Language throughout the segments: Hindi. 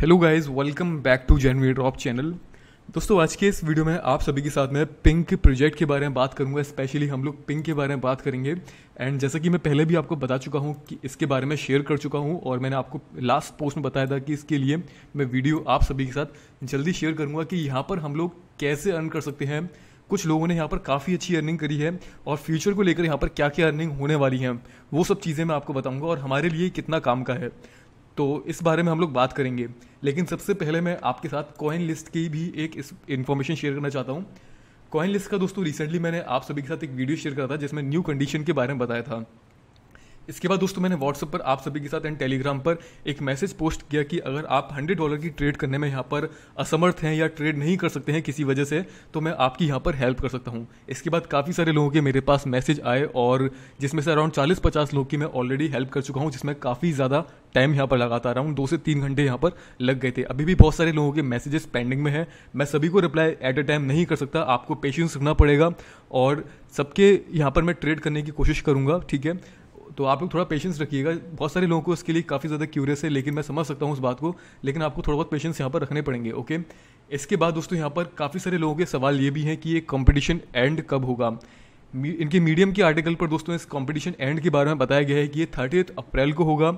Hello guys welcome back to जेनवी ड्रॉप चैनल दोस्तों आज के इस वीडियो में आप सभी के साथ मैं पिंक प्रोजेक्ट के बारे में बात करूंगा स्पेशली हम लोग पिंक के बारे में बात करेंगे एंड जैसा कि मैं पहले भी आपको बता चुका हूं कि इसके बारे में शेयर कर चुका हूं और मैंने आपको लास्ट पोस्ट में बताया था कि इसके लिए मैं वीडियो आप सभी के साथ जल्दी शेयर करूँगा कि यहाँ पर हम लोग कैसे अर्न कर सकते हैं कुछ लोगों ने यहाँ पर काफ़ी अच्छी अर्निंग करी है और फ्यूचर को लेकर यहाँ पर क्या क्या अर्निंग होने वाली है वो सब चीज़ें मैं आपको बताऊँगा और हमारे लिए कितना काम का है तो इस बारे में हम लोग बात करेंगे लेकिन सबसे पहले मैं आपके साथ कॉइन लिस्ट की भी एक इन्फॉर्मेशन शेयर करना चाहता हूँ कॉइन लिस्ट का दोस्तों रिसेंटली मैंने आप सभी के साथ एक वीडियो शेयर करा था जिसमें न्यू कंडीशन के बारे में बताया था इसके बाद दोस्तों मैंने व्हाट्सअप पर आप सभी के साथ एंड टेलीग्राम पर एक मैसेज पोस्ट किया कि अगर आप हंड्रेड डॉलर की ट्रेड करने में यहाँ पर असमर्थ हैं या ट्रेड नहीं कर सकते हैं किसी वजह से तो मैं आपकी यहाँ पर हेल्प कर सकता हूँ इसके बाद काफ़ी सारे लोगों के मेरे पास मैसेज आए और जिसमें से अराउंड चालीस पचास लोग की मैं ऑलरेडी हेल्प कर चुका हूँ जिसमें काफ़ी ज़्यादा टाइम यहाँ पर लगाता रहा हूँ दो से तीन घंटे यहाँ पर लग गए थे अभी भी बहुत सारे लोगों के मैसेजेस पेंडिंग में हैं मैं सभी को रिप्लाई एट अ टाइम नहीं कर सकता आपको पेशेंस रखना पड़ेगा और सबके यहाँ पर मैं ट्रेड करने की कोशिश करूँगा ठीक है तो आप लोग थोड़ा पेशेंस रखिएगा बहुत सारे लोगों को इसके लिए काफ़ी ज़्यादा क्यूरियस है लेकिन मैं समझ सकता हूँ उस बात को लेकिन आपको थोड़ा बहुत पेशेंस यहाँ पर रखने पड़ेंगे ओके इसके बाद दोस्तों यहाँ पर काफ़ी सारे लोगों के सवाल ये भी हैं कि ये कॉम्पिटिशन एंड कब होगा इनके मीडियम के आर्टिकल पर दोस्तों इस कॉम्पिटिशन एंड के बारे में बताया गया है कि ये थर्टी अप्रैल को होगा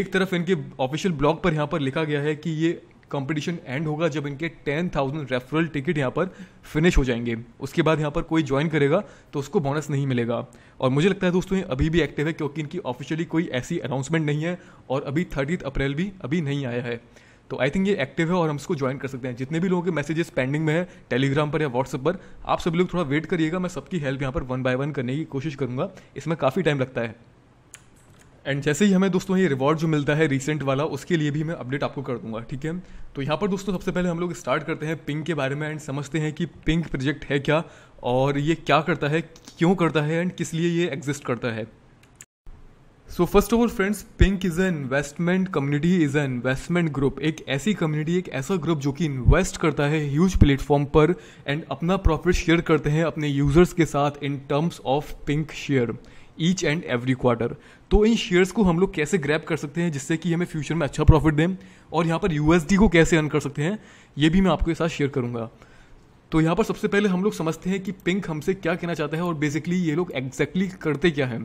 एक तरफ इनके ऑफिशियल ब्लॉग पर यहाँ पर लिखा गया है कि ये कंपटीशन एंड होगा जब इनके टेन थाउजेंड रेफरल टिकट यहाँ पर फिनिश हो जाएंगे उसके बाद यहाँ पर कोई ज्वाइन करेगा तो उसको बोनस नहीं मिलेगा और मुझे लगता है दोस्तों ये अभी भी एक्टिव है क्योंकि इनकी ऑफिशियली कोई ऐसी अनाउंसमेंट नहीं है और अभी थर्टी अप्रैल भी अभी नहीं आया है तो आई थिंक ये एक्टिव है और हम इसको ज्वाइन कर सकते हैं जितने भी लोगों के मैसेजेस पेंडिंग में है टेलीग्राम पर या व्हाट्सएप पर आप सभी लोग थोड़ा वेट करिएगा मैं सबकी हेल्प यहाँ पर वन बाय वन करने की कोशिश करूँगा इसमें काफ़ी टाइम लगता है एंड जैसे ही हमें दोस्तों ये रिवॉर्ड जो मिलता है रिसेंट वाला उसके लिए भी मैं अपडेट आपको कर दूंगा ठीक है तो यहाँ पर दोस्तों सबसे पहले हम लोग स्टार्ट करते हैं पिंक के बारे में एंड समझते हैं कि पिंक प्रोजेक्ट है क्या और ये क्या करता है क्यों करता है एंड किस लिए ये एग्जिस्ट करता है so first of all friends Pink is a investment community is a investment group एक ऐसी कम्युनिटी एक ऐसा ग्रुप जो कि इन्वेस्ट करता है ह्यूज प्लेटफॉर्म पर एंड अपना प्रॉफिट शेयर करते हैं अपने यूजर्स के साथ in terms of Pink share each and every quarter तो इन शेयर्स को हम लोग कैसे ग्रैप कर सकते हैं जिससे कि हमें फ्यूचर में अच्छा प्रॉफिट दें और यहाँ पर यूएसडी को कैसे अर्न कर सकते हैं ये भी मैं आपके साथ शेयर करूँगा तो यहाँ पर सबसे पहले हम लोग समझते हैं कि पिंक हमसे क्या कहना चाहता है और बेसिकली ये लोग एग्जैक्टली exactly करते क्या हैं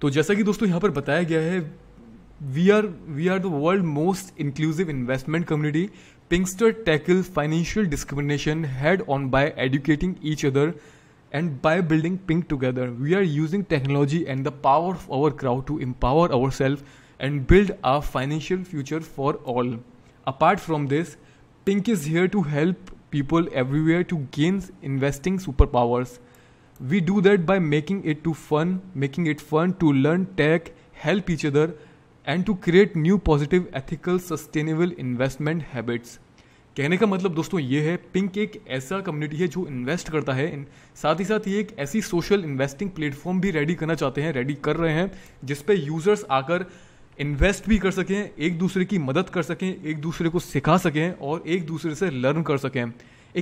तो जैसा कि दोस्तों यहाँ पर बताया गया है we are we are the world most inclusive investment community Pinkster tackle financial discrimination head on by educating each other And by building Pink together, we are using technology and the power of our crowd to empower ourselves and build a financial future for all. Apart from this, Pink is here to help people everywhere to gain investing superpowers. We do that by making it to fun, making it fun to learn tech, help each other and to create new positive ethical sustainable investment habits. कहने का मतलब दोस्तों ये है पिंक एक ऐसा कम्युनिटी है जो इन्वेस्ट करता है साथ ही साथ ये एक ऐसी सोशल इन्वेस्टिंग प्लेटफॉर्म भी रेडी करना चाहते हैं रेडी कर रहे हैं जिसपे यूज़र्स आकर इन्वेस्ट भी कर सकें एक दूसरे की मदद कर सकें एक दूसरे को सिखा सकें और एक दूसरे से लर्न कर सकें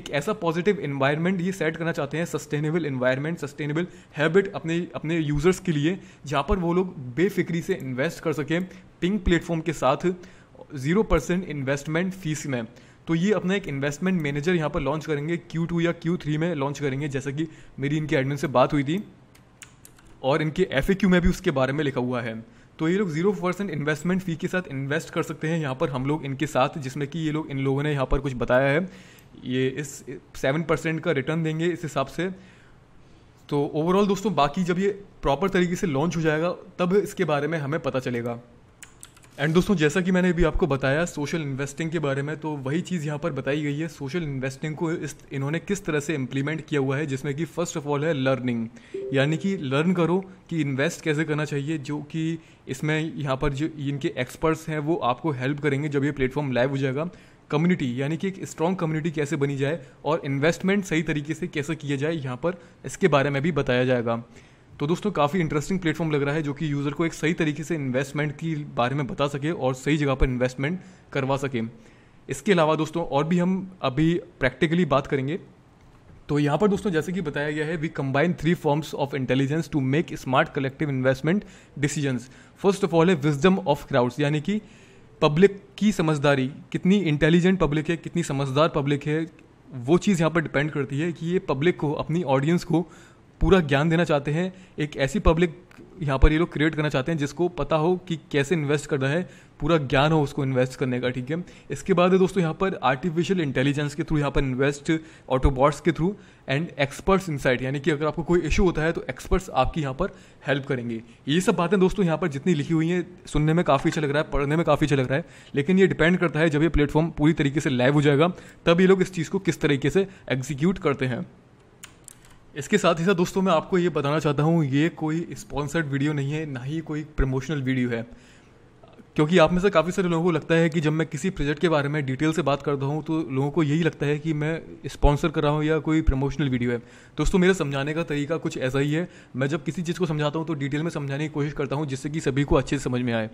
एक ऐसा पॉजिटिव इन्वायरमेंट ये सेट करना चाहते हैं सस्टेनेबल इन्वायरमेंट सस्टेनेबल हैबिट अपने अपने यूज़र्स के लिए जहाँ पर वो लोग बेफिक्री से इन्वेस्ट कर सकें पिंक प्लेटफॉर्म के साथ ज़ीरो परसेंट इन्वेस्टमेंट फीस में तो ये अपना एक इन्वेस्टमेंट मैनेजर यहाँ पर लॉन्च करेंगे क्यू टू या क्यू थ्री में लॉन्च करेंगे जैसा कि मेरी इनके एडमिन से बात हुई थी और इनके एफ में भी उसके बारे में लिखा हुआ है तो ये लोग जीरो परसेंट इन्वेस्टमेंट फी के साथ इन्वेस्ट कर सकते हैं यहाँ पर हम लोग इनके साथ जिसमें कि ये लोग इन लोगों ने यहाँ पर कुछ बताया है ये इस सेवन परसेंट का रिटर्न देंगे इस हिसाब से तो ओवरऑल दोस्तों बाकी जब ये प्रॉपर तरीके से लॉन्च हो जाएगा तब इसके बारे में हमें पता चलेगा एंड दोस्तों जैसा कि मैंने अभी आपको बताया सोशल इन्वेस्टिंग के बारे में तो वही चीज़ यहाँ पर बताई गई है सोशल इन्वेस्टिंग को इस इन्होंने किस तरह से इम्प्लीमेंट किया हुआ है जिसमें कि फर्स्ट ऑफ ऑल है लर्निंग यानी कि लर्न करो कि इन्वेस्ट कैसे करना चाहिए जो कि इसमें यहाँ पर जो इनके एक्सपर्ट्स हैं वो आपको हेल्प करेंगे जब ये प्लेटफॉर्म लाइव हो जाएगा कम्युनिटी यानी कि एक स्ट्रॉन्ग कम्युनिटी कैसे बनी जाए और इन्वेस्टमेंट सही तरीके से कैसे किया जाए यहाँ पर इसके बारे में भी बताया जाएगा तो दोस्तों काफ़ी इंटरेस्टिंग प्लेटफॉर्म लग रहा है जो कि यूज़र को एक सही तरीके से इन्वेस्टमेंट के बारे में बता सके और सही जगह पर इन्वेस्टमेंट करवा सके इसके अलावा दोस्तों और भी हम अभी प्रैक्टिकली बात करेंगे तो यहाँ पर दोस्तों जैसे कि बताया गया है we combine three forms of intelligence to make smart collective investment decisions first of all है विजडम ऑफ क्राउड्स यानी कि पब्लिक की समझदारी कितनी इंटेलिजेंट पब्लिक है कितनी समझदार पब्लिक है वो चीज़ यहाँ पर डिपेंड करती है कि ये पब्लिक को अपनी ऑडियंस को पूरा ज्ञान देना चाहते हैं एक ऐसी पब्लिक यहाँ पर ये लोग क्रिएट करना चाहते हैं जिसको पता हो कि कैसे इन्वेस्ट करना है पूरा ज्ञान हो उसको इन्वेस्ट करने का ठीक है इसके बाद है दोस्तों यहाँ पर आर्टिफिशियल इंटेलिजेंस के थ्रू यहाँ पर इन्वेस्ट ऑटोबॉट्स के थ्रू एंड एक्सपर्ट्स इन यानी कि अगर आपको कोई इशू होता है तो एक्सपर्ट्स आपकी यहाँ पर हेल्प करेंगे ये सब बातें दोस्तों यहाँ पर जितनी लिखी हुई हैं सुनने में काफ़ी अच्छा लग रहा है पढ़ने में काफ़ी अच्छा लग रहा है लेकिन ये डिपेंड करता है जब ये प्लेटफॉर्म पूरी तरीके से लाइव हो जाएगा तब ये लोग इस चीज़ को किस तरीके से एग्जीक्यूट करते हैं इसके साथ ही साथ दोस्तों मैं आपको ये बताना चाहता हूँ ये कोई स्पॉन्सर्ड वीडियो नहीं है ना ही कोई प्रमोशनल वीडियो है क्योंकि आप में से काफ़ी सारे लोगों को लगता है कि जब मैं किसी प्रोजेक्ट के बारे में डिटेल से बात करता हूँ तो लोगों को यही लगता है कि मैं स्पॉन्सर कर रहा हूँ या कोई प्रमोशनल वीडियो है दोस्तों मेरा समझाने का तरीका कुछ ऐसा ही है मैं जब किसी चीज़ को समझाता हूँ तो डिटेल में समझाने की कोशिश करता हूँ जिससे कि सभी को अच्छे से समझ में आए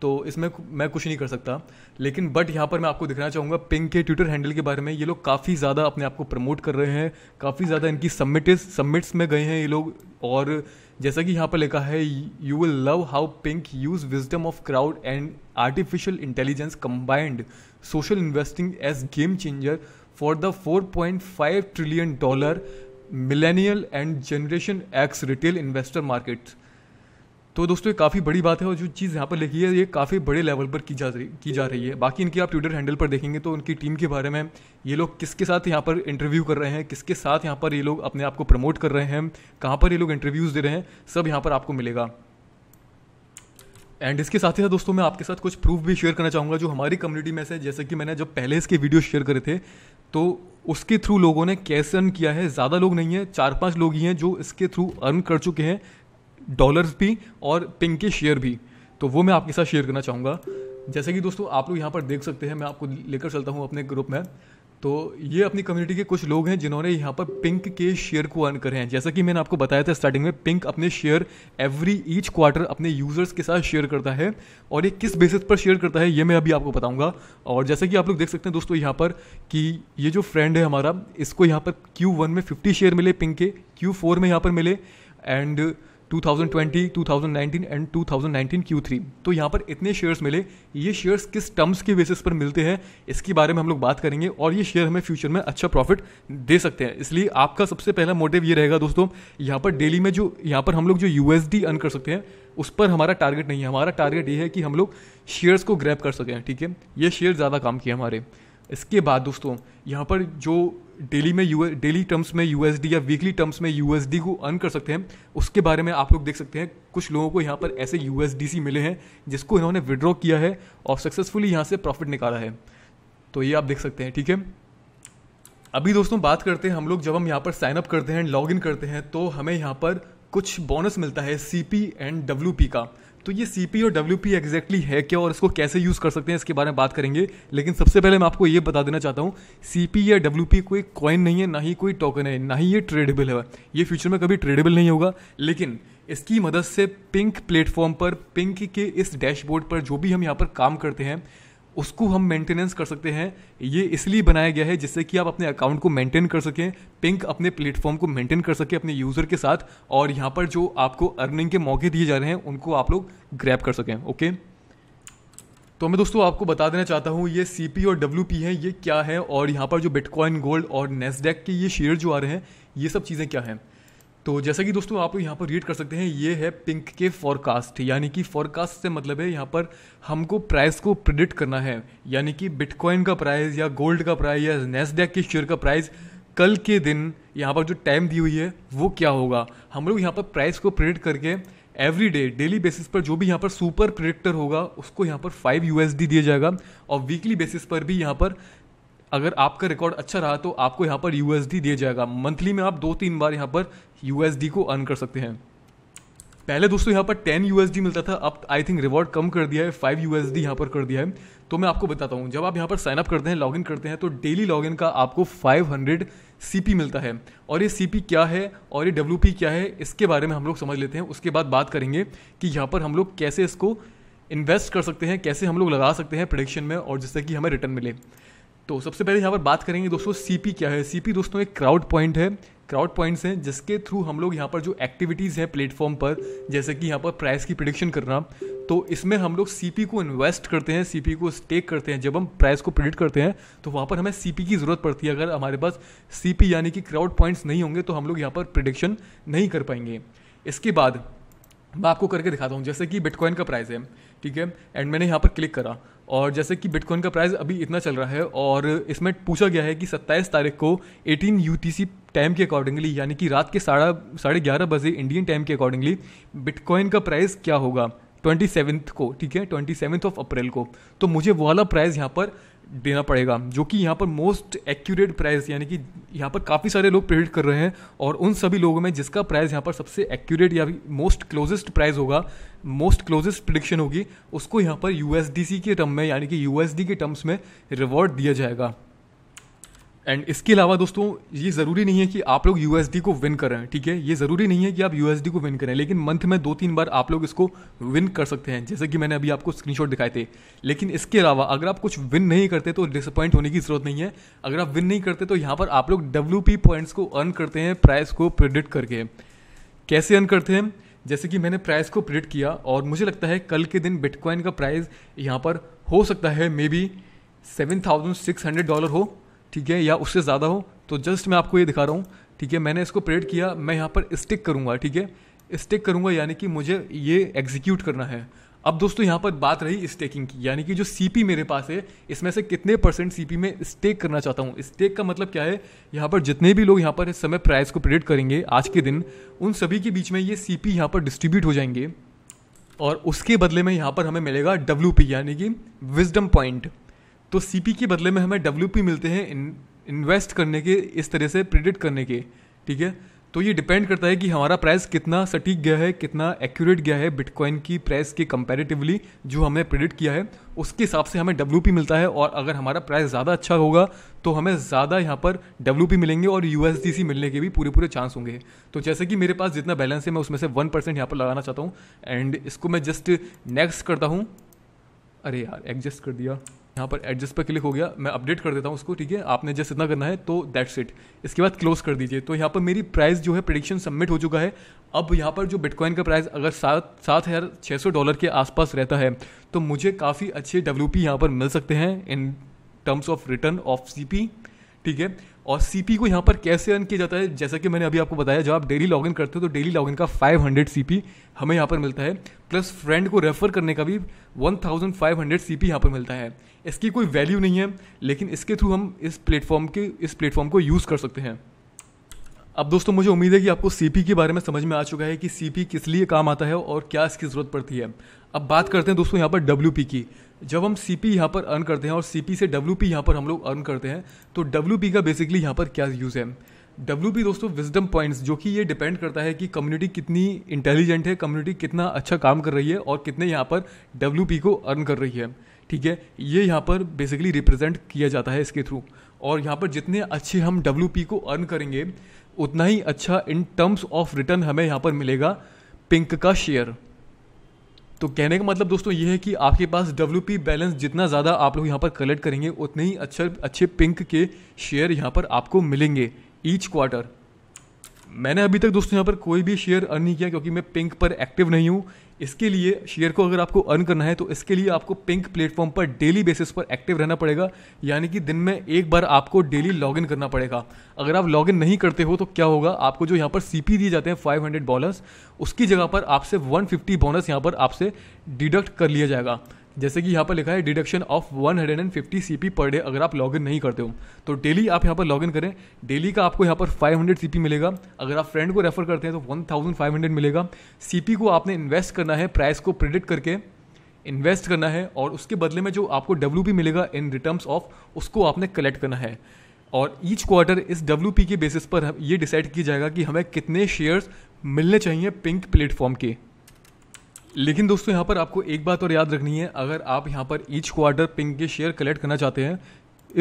तो इसमें मैं कुछ नहीं कर सकता लेकिन बट यहाँ पर मैं आपको दिखाना चाहूँगा पिंक के ट्विटर हैंडल के बारे में ये लोग काफ़ी ज़्यादा अपने आप को प्रमोट कर रहे हैं काफ़ी ज़्यादा इनकी सबमिट सबमिट्स में गए हैं ये लोग और जैसा कि यहाँ पर लिखा है you will love how Pink use wisdom of crowd and artificial intelligence combined social investing as game changer for the 4.5 trillion dollar millennial and generation X retail investor markets तो दोस्तों ये काफ़ी बड़ी बात है और जो चीज़ यहाँ पर लिखी है ये काफ़ी बड़े लेवल पर की जा रही की जा रही है बाकी इनकी आप ट्विटर हैंडल पर देखेंगे तो उनकी टीम के बारे में ये लोग किसके साथ यहाँ पर इंटरव्यू कर रहे हैं किसके साथ यहाँ पर ये लोग अपने आप को प्रमोट कर रहे हैं कहाँ पर ये लोग इंटरव्यूज़ दे रहे हैं सब यहाँ पर आपको मिलेगा एंड इसके साथ ही साथ दोस्तों मैं आपके साथ कुछ प्रूफ भी शेयर करना चाहूँगा जो हमारी कम्युनिटी में से जैसे कि मैंने जब पहले इसके वीडियो शेयर करे थे तो उसके थ्रू लोगों ने कैसे अर्न किया है ज़्यादा लोग नहीं है चार पांच लोग ही हैं जो इसके थ्रू अर्न कर चुके हैं डॉलर्स भी और पिंक के शेयर भी तो वो मैं आपके साथ शेयर करना चाहूँगा जैसे कि दोस्तों आप लोग यहाँ पर देख सकते हैं मैं आपको लेकर चलता हूँ अपने ग्रुप में तो ये अपनी कम्युनिटी के कुछ लोग हैं जिन्होंने यहाँ पर पिंक के शेयर को अर्न करे हैं जैसा कि मैंने आपको बताया था स्टार्टिंग में पिंक अपने शेयर एवरी ईच क्वार्टर अपने यूजर्स के साथ शेयर करता है और ये किस बेसिस पर शेयर करता है ये मैं अभी आपको बताऊंगा और जैसा कि आप लोग देख सकते हैं दोस्तों यहाँ पर कि ये जो फ्रेंड है हमारा इसको यहाँ पर क्यू वन में फिफ्टी शेयर मिले पिंक के क्यू फोर में यहाँ पर मिले एंड 2020, 2019 एंड 2019 Q3 तो यहाँ पर इतने शेयर्स मिले ये शेयर्स किस टर्म्स के बेसिस पर मिलते हैं इसके बारे में हम लोग बात करेंगे और ये शेयर हमें फ्यूचर में अच्छा प्रॉफिट दे सकते हैं इसलिए आपका सबसे पहला मोटिव ये रहेगा दोस्तों यहाँ पर डेली में जो यहाँ पर हम लोग जो यू अर्न कर सकते हैं उस पर हमारा टारगेट नहीं है हमारा टारगेट ये है कि हम लोग शेयर्स को ग्रैप कर सकें ठीक है ये शेयर ज़्यादा काम किए हमारे इसके बाद दोस्तों यहाँ पर जो डेली में यू डेली टर्म्स में यू या वीकली टर्म्स में यू को अर्न कर सकते हैं उसके बारे में आप लोग देख सकते हैं कुछ लोगों को यहाँ पर ऐसे यू मिले हैं जिसको इन्होंने विड्रॉ किया है और सक्सेसफुली यहाँ से प्रॉफिट निकाला है तो ये आप देख सकते हैं ठीक है अभी दोस्तों बात करते हैं हम लोग जब हम यहाँ पर साइनअप करते हैं लॉग इन करते हैं तो हमें यहाँ पर कुछ बोनस मिलता है C P and W P का तो ये सी पी और डब्ल्यू पी एग्जैक्टली है क्या और इसको कैसे यूज़ कर सकते हैं इसके बारे में बात करेंगे लेकिन सबसे पहले मैं आपको ये बता देना चाहता हूँ सी पी या डब्ल्यू पी कोई कॉइन नहीं है ना ही कोई टोकन है ना ही ये ट्रेडेबल है ये फ्यूचर में कभी ट्रेडेबल नहीं होगा लेकिन इसकी मदद से पिंक प्लेटफॉर्म पर पिंक के इस डैशबोर्ड पर जो भी हम यहाँ पर काम करते हैं उसको हम मेंटेनेंस कर सकते हैं ये इसलिए बनाया गया है जिससे कि आप अपने अकाउंट को मेंटेन कर सकें पिंक अपने प्लेटफॉर्म को मेंटेन कर सके अपने यूज़र के साथ और यहाँ पर जो आपको अर्निंग के मौके दिए जा रहे हैं उनको आप लोग ग्रैप कर सकें ओके तो मैं दोस्तों आपको बता देना चाहता हूँ ये सी पी और डब्ल्यू पी है ये क्या है और यहाँ पर जो बिटकॉइन गोल्ड और नेसडेक के ये शेयर जो आ रहे हैं ये सब चीज़ें क्या हैं तो जैसा कि दोस्तों आप यहाँ पर रीड कर सकते हैं ये है पिंक के फॉरकास्ट यानी कि फॉरकास्ट से मतलब है यहाँ पर हमको प्राइस को प्रिडिक्ट करना है यानी कि बिटकॉइन का प्राइस या गोल्ड का प्राइस या नेसडेक के शेयर का प्राइस कल के दिन यहाँ पर जो टाइम दी हुई है वो क्या होगा हम लोग यहाँ पर प्राइस को प्रिडिक्ट करके एवरी डे डेली बेसिस पर जो भी यहाँ पर सुपर प्रिडिक्टर होगा उसको यहाँ पर फाइव यू दिया जाएगा और वीकली बेसिस पर भी यहाँ पर अगर आपका रिकॉर्ड अच्छा रहा तो आपको यहाँ पर यू दिया जाएगा मंथली में आप दो तीन बार यहाँ पर यू को अर्न कर सकते हैं पहले दोस्तों यहाँ पर टेन यू मिलता था अब आई थिंक रिवॉर्ड कम कर दिया है फाइव यू एस यहाँ पर कर दिया है तो मैं आपको बताता हूँ जब आप यहाँ पर साइन अप करते हैं लॉगिन करते हैं तो डेली लॉगिन का आपको 500 सीपी मिलता है और ये सी क्या है और ये डब्ल्यू क्या है इसके बारे में हम लोग समझ लेते हैं उसके बाद बात करेंगे कि यहाँ पर हम लोग कैसे इसको इन्वेस्ट कर सकते हैं कैसे हम लोग लगा सकते हैं प्रोडिक्शन में और जिससे कि हमें रिटर्न मिले तो सबसे पहले यहाँ पर बात करेंगे दोस्तों सीपी क्या है सीपी दोस्तों एक क्राउड पॉइंट है क्राउड पॉइंट्स हैं जिसके थ्रू हम लोग यहाँ पर जो एक्टिविटीज़ हैं प्लेटफॉर्म पर जैसे कि यहाँ पर प्राइस की प्रिडिक्शन करना तो इसमें हम लोग सी को इन्वेस्ट करते हैं सी को स्टेक करते हैं जब हम प्राइस को प्रिडिक्ट करते हैं तो वहाँ पर हमें सी की ज़रूरत पड़ती है अगर हमारे पास सी यानी कि क्राउड पॉइंट्स नहीं होंगे तो हम लोग यहाँ पर प्रिडिक्शन नहीं कर पाएंगे इसके बाद मैं आपको करके दिखाता हूँ जैसे कि बिटकॉइन का प्राइस है ठीक है एंड मैंने यहाँ पर क्लिक करा और जैसे कि बिटकॉइन का प्राइस अभी इतना चल रहा है और इसमें पूछा गया है कि 27 तारीख को 18 यू टाइम के अकॉर्डिंगली यानी कि रात के साढ़ा साढ़े ग्यारह बजे इंडियन टाइम के अकॉर्डिंगली बिटकॉइन का प्राइस क्या होगा ट्वेंटी सेवन्थ को ठीक है ट्वेंटी सेवन्थ ऑफ अप्रैल को तो मुझे वो वाला प्राइस यहाँ पर देना पड़ेगा जो कि यहाँ पर मोस्ट एक्यूरेट प्राइस यानी कि यहाँ पर काफ़ी सारे लोग प्रेडिक्ट कर रहे हैं और उन सभी लोगों में जिसका प्राइस यहाँ पर सबसे एक्यूरेट या मोस्ट क्लोजेस्ट प्राइस होगा मोस्ट क्लोजेस्ट प्रडिक्शन होगी उसको यहाँ पर यू के टर्म में यानी कि यू के टर्म्स में रिवॉर्ड दिया जाएगा एंड इसके अलावा दोस्तों ये ज़रूरी नहीं है कि आप लोग यू को विन करें ठीक है ये ज़रूरी नहीं है कि आप यू को विन करें लेकिन मंथ में दो तीन बार आप लोग इसको विन कर सकते हैं जैसे कि मैंने अभी आपको स्क्रीनशॉट दिखाए थे लेकिन इसके अलावा अगर आप कुछ विन नहीं करते तो डिसअपॉइंट होने की ज़रूरत नहीं है अगर आप विन नहीं करते तो यहाँ पर आप लोग डब्ल्यू पॉइंट्स को अर्न करते हैं प्राइस को प्रिडिक्ट करके कैसे अर्न करते हैं जैसे कि मैंने प्राइस को प्रिडिक्ट किया और मुझे लगता है कल के दिन बिटकॉइन का प्राइस यहाँ पर हो सकता है maybe seven thousand six hundred dollar हो ठीक है या उससे ज़्यादा हो तो जस्ट मैं आपको ये दिखा रहा हूँ ठीक है मैंने इसको प्रेड किया मैं यहाँ पर स्टिक करूँगा ठीक है स्टिक करूँगा यानी कि मुझे ये एग्जीक्यूट करना है अब दोस्तों यहाँ पर बात रही स्टेकिंग की यानी कि जो सीपी मेरे पास है इसमें से कितने परसेंट सीपी में स्टेक करना चाहता हूँ स्टेक का मतलब क्या है यहाँ पर जितने भी लोग यहाँ पर इस समय प्राइस को प्रेडिक्ट करेंगे आज के दिन उन सभी के बीच में ये सीपी यहाँ पर डिस्ट्रीब्यूट हो जाएंगे और उसके बदले में यहाँ पर हमें मिलेगा डब्ल्यू यानी कि विजडम पॉइंट तो सी के बदले में हमें डब्ल्यू मिलते हैं इन्वेस्ट करने के इस तरह से प्रिडिक्ट करने के ठीक है तो ये डिपेंड करता है कि हमारा प्राइस कितना सटीक गया है कितना एक्यूरेट गया है बिटकॉइन की प्राइस के कंपैरेटिवली जो हमने प्रिडिक्ट किया है उसके हिसाब से हमें डब्ल्यू मिलता है और अगर हमारा प्राइस ज़्यादा अच्छा होगा तो हमें ज़्यादा यहाँ पर डब्ल्यू मिलेंगे और यू मिलने के भी पूरे पूरे चांस होंगे तो जैसे कि मेरे पास जितना बैलेंस है मैं उसमें से वन परसेंट यहाँ पर लगाना चाहता हूँ एंड इसको मैं जस्ट नेक्स्ट करता हूँ अरे यार एडजस्ट कर दिया यहाँ पर एडजस्ट पर क्लिक हो गया मैं अपडेट कर देता हूँ उसको ठीक है आपने जस्ट इतना करना है तो दैट्स इट इसके बाद क्लोज कर दीजिए तो यहाँ पर मेरी प्राइस जो है प्रडिक्शन सबमिट हो चुका है अब यहाँ पर जो बिटकॉइन का प्राइस अगर सात सात हज़ार छः सौ डॉलर के आसपास रहता है तो मुझे काफ़ी अच्छे डब्ल्यू पी यहाँ पर मिल सकते हैं in terms of return of C P ठीक है और सी को यहाँ पर कैसे अर्न किया जाता है जैसा कि मैंने अभी आपको बताया जब आप डेली लॉग करते हो तो डेली लॉग का 500 हंड्रेड हमें यहाँ पर मिलता है प्लस फ्रेंड को रेफ़र करने का भी 1500 थाउजेंड फाइव हंड्रेड सी यहाँ पर मिलता है इसकी कोई वैल्यू नहीं है लेकिन इसके थ्रू हम इस प्लेटफॉर्म के इस प्लेटफॉर्म को यूज़ कर सकते हैं अब दोस्तों मुझे उम्मीद है कि आपको सी के बारे में समझ में आ चुका है कि सी किस लिए काम आता है और क्या इसकी ज़रूरत पड़ती है अब बात करते हैं दोस्तों यहाँ पर डब्ल्यू की जब हम सी पी यहाँ पर अर्न करते हैं और सी पी से डब्ल्यू पी यहाँ पर हम लोग अर्न करते हैं तो डब्ल्यू पी का बेसिकली यहाँ पर क्या यूज़ है डब्ल्यू पी दोस्तों विजडम पॉइंट्स जो कि ये डिपेंड करता है कि कम्युनिटी कितनी इंटेलिजेंट है कम्युनिटी कितना अच्छा काम कर रही है और कितने यहाँ पर डब्ल्यू पी को अर्न कर रही है ठीक है ये यहाँ पर बेसिकली रिप्रेजेंट किया जाता है इसके थ्रू और यहाँ पर जितने अच्छे हम डब्ल्यू पी को अर्न करेंगे उतना ही अच्छा इन टर्म्स ऑफ रिटर्न हमें यहाँ पर मिलेगा पिंक का शेयर तो कहने का मतलब दोस्तों ये है कि आपके पास डब्ल्यू बैलेंस जितना ज़्यादा आप लोग यहाँ पर कलेक्ट करेंगे उतने ही अच्छे अच्छे पिंक के शेयर यहाँ पर आपको मिलेंगे ईच क्वार्टर मैंने अभी तक दोस्तों यहाँ पर कोई भी शेयर अर्न नहीं किया क्योंकि मैं पिंक पर एक्टिव नहीं हूँ इसके लिए शेयर को अगर आपको अर्न करना है तो इसके लिए आपको पिंक प्लेटफॉर्म पर डेली बेसिस पर एक्टिव रहना पड़ेगा यानी कि दिन में एक बार आपको डेली लॉगिन करना पड़ेगा अगर आप लॉगिन नहीं करते हो तो क्या होगा आपको जो यहाँ पर सी दिए जाते हैं फाइव हंड्रेड उसकी जगह पर आपसे वन बोनस यहाँ पर आपसे डिडक्ट कर लिया जाएगा जैसे कि यहाँ पर लिखा है deduction of 150 hundred and fifty C P per day अगर आप लॉगिन नहीं करते हो तो डेली आप यहाँ पर लॉगिन करें डेली का आपको यहाँ पर 500 पी मिलेगा अगर आप फ्रेंड को रेफर करते हैं तो 1500 मिलेगा सी पी को आपने इन्वेस्ट करना है प्राइस को प्रिडिक्ट करके इन्वेस्ट करना है और उसके बदले में जो आपको डब्ल्यू पी मिलेगा इन रिटर्म्स ऑफ उसको आपने कलेक्ट करना है और ईच क्वार्टर इस डब्ल्यू पी के बेसिस पर ये डिसाइड किया जाएगा कि हमें कितने शेयर्स मिलने चाहिए पिंक प्लेटफॉर्म के लेकिन दोस्तों यहाँ पर आपको एक बात और याद रखनी है अगर आप यहाँ पर ईच क्वार्टर पिंग के शेयर कलेक्ट करना चाहते हैं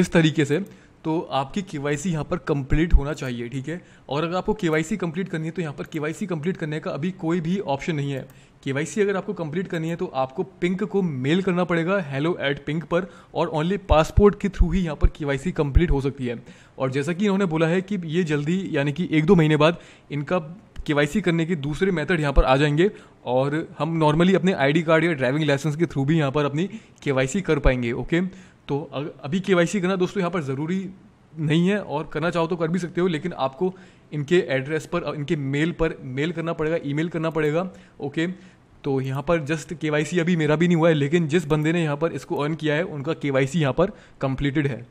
इस तरीके से तो आपकी के वाई सी यहाँ पर कंप्लीट होना चाहिए ठीक है और अगर आपको के वाई सी कंप्लीट करनी है तो यहाँ पर के वाई सी कंप्लीट करने का अभी कोई भी ऑप्शन नहीं है के वाई सी अगर आपको कंप्लीट करनी है तो आपको पिंक को मेल करना पड़ेगा हेलो एट पिंक पर और ओनली पासपोर्ट के थ्रू ही यहाँ पर के वाई सी कंप्लीट हो सकती है और जैसा कि इन्होंने बोला है कि ये जल्दी यानी कि एक दो महीने बाद इनका के करने के दूसरे मेथड यहाँ पर आ जाएंगे और हम नॉर्मली अपने आईडी कार्ड या ड्राइविंग लाइसेंस के थ्रू भी यहाँ पर अपनी के कर पाएंगे ओके तो अभी के करना दोस्तों यहाँ पर ज़रूरी नहीं है और करना चाहो तो कर भी सकते हो लेकिन आपको इनके एड्रेस पर इनके मेल पर मेल करना पड़ेगा ईमेल करना पड़ेगा ओके तो यहाँ पर जस्ट के अभी मेरा भी नहीं हुआ है लेकिन जिस बंदे ने यहाँ पर इसको अर्न किया है उनका के वाई यहाँ पर कंप्लीटेड है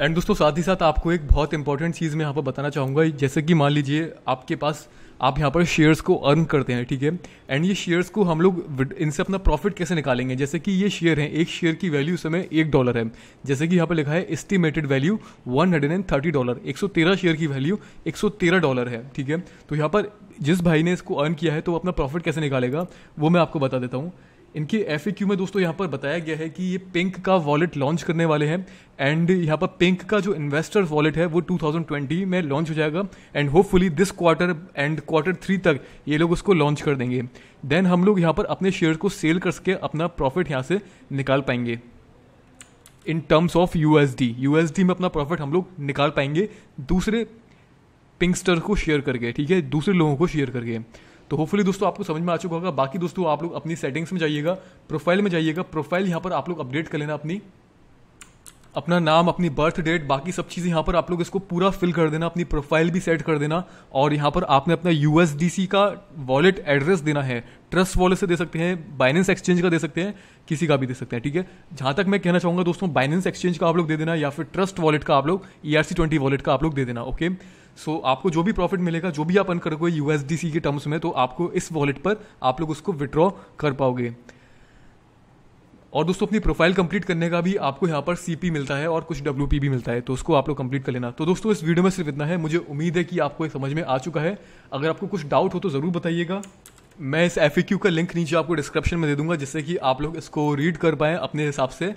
एंड दोस्तों साथ ही साथ आपको एक बहुत इंपॉर्टेंट चीज़ मैं यहाँ पर बताना चाहूँगा जैसे कि मान लीजिए आपके पास आप यहाँ पर शेयर्स को अर्न करते हैं ठीक है एंड ये शेयर्स को हम लोग इनसे अपना प्रॉफिट कैसे निकालेंगे जैसे कि ये शेयर हैं एक शेयर की वैल्यू समय एक डॉलर है जैसे कि यहाँ पर लिखा है estimated value one hundred and thirty dollar एक सौ तेरह शेयर की वैल्यू एक सौ तेरह डॉलर है ठीक है तो यहाँ पर जिस भाई ने इसको अर्न किया है तो अपना प्रॉफिट कैसे निकालेगा वो मैं आपको बता देता हूँ इनके एफ में दोस्तों यहाँ पर बताया गया है कि ये पिंक का वॉलेट लॉन्च करने वाले हैं एंड यहाँ पर पिंक का जो इन्वेस्टर वॉलेट है वो 2020 में लॉन्च हो जाएगा and hopefully this quarter and quarter three तक ये लोग उसको लॉन्च कर देंगे देन हम लोग यहाँ पर अपने शेयर को सेल कर सके अपना प्रॉफिट यहाँ से निकाल पाएंगे in terms of U S में अपना प्रॉफिट हम लोग निकाल पाएंगे दूसरे पिंकस्टर को शेयर करके ठीक है दूसरे लोगों को शेयर करके तो होपफुली दोस्तों आपको समझ में आ चुका होगा बाकी दोस्तों आप लोग अपनी सेटिंग्स में जाइएगा प्रोफाइल में जाइएगा प्रोफाइल यहाँ पर आप लोग अपडेट कर लेना अपनी अपना नाम अपनी बर्थ डेट बाकी सब चीज़ें यहाँ पर आप लोग इसको पूरा फिल कर देना अपनी प्रोफाइल भी सेट कर देना और यहाँ पर आपने अपना यू का वॉलेट एड्रेस देना है ट्रस्ट वॉलेट से दे सकते हैं बाइनेंस एक्सचेंज का दे सकते हैं किसी का भी दे सकते हैं ठीक है जहाँ तक मैं कहना चाहूँगा दोस्तों बाइनेंस एक्सचेंज का आप लोग दे देना या फिर ट्रस्ट वॉलेट का आप लोग ई e वॉलेट का आप लोग दे देना ओके सो so, आपको जो भी प्रॉफिट मिलेगा जो भी आप अर्न करोगे यू के टर्म्स में तो आपको इस वॉलेट पर आप लोग उसको विड्रॉ कर पाओगे और दोस्तों अपनी प्रोफाइल कंप्लीट करने का भी आपको यहाँ पर सीपी मिलता है और कुछ डब्ल्यू भी मिलता है तो उसको आप लोग कंप्लीट कर लेना तो दोस्तों इस वीडियो में सिर्फ इतना है मुझे उम्मीद है कि आपको समझ में आ चुका है अगर आपको कुछ डाउट हो तो ज़रूर बताइएगा मैं इस एफ का लिंक नीचे आपको डिस्क्रिप्शन में दे दूंगा जिससे कि आप लोग इसको रीड कर पाए अपने हिसाब से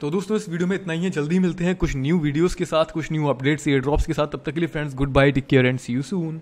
तो दोस्तों इस वीडियो में इतना ही है जल्दी मिलते हैं कुछ न्यू वीडियोस के साथ कुछ न्यू अपडेट्स एयर ड्रॉप्स के साथ तब तक के लिए friends goodbye take care and see you soon